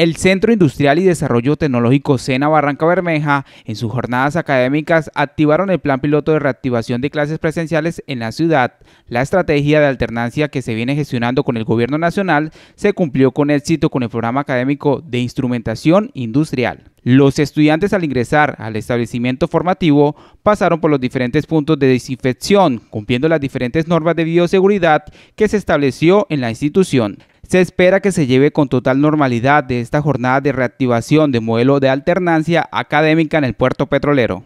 El Centro Industrial y Desarrollo Tecnológico Sena Barranca Bermeja, en sus jornadas académicas, activaron el plan piloto de reactivación de clases presenciales en la ciudad. La estrategia de alternancia que se viene gestionando con el gobierno nacional se cumplió con éxito con el programa académico de instrumentación industrial. Los estudiantes al ingresar al establecimiento formativo pasaron por los diferentes puntos de desinfección, cumpliendo las diferentes normas de bioseguridad que se estableció en la institución. Se espera que se lleve con total normalidad de esta jornada de reactivación de modelo de alternancia académica en el puerto petrolero.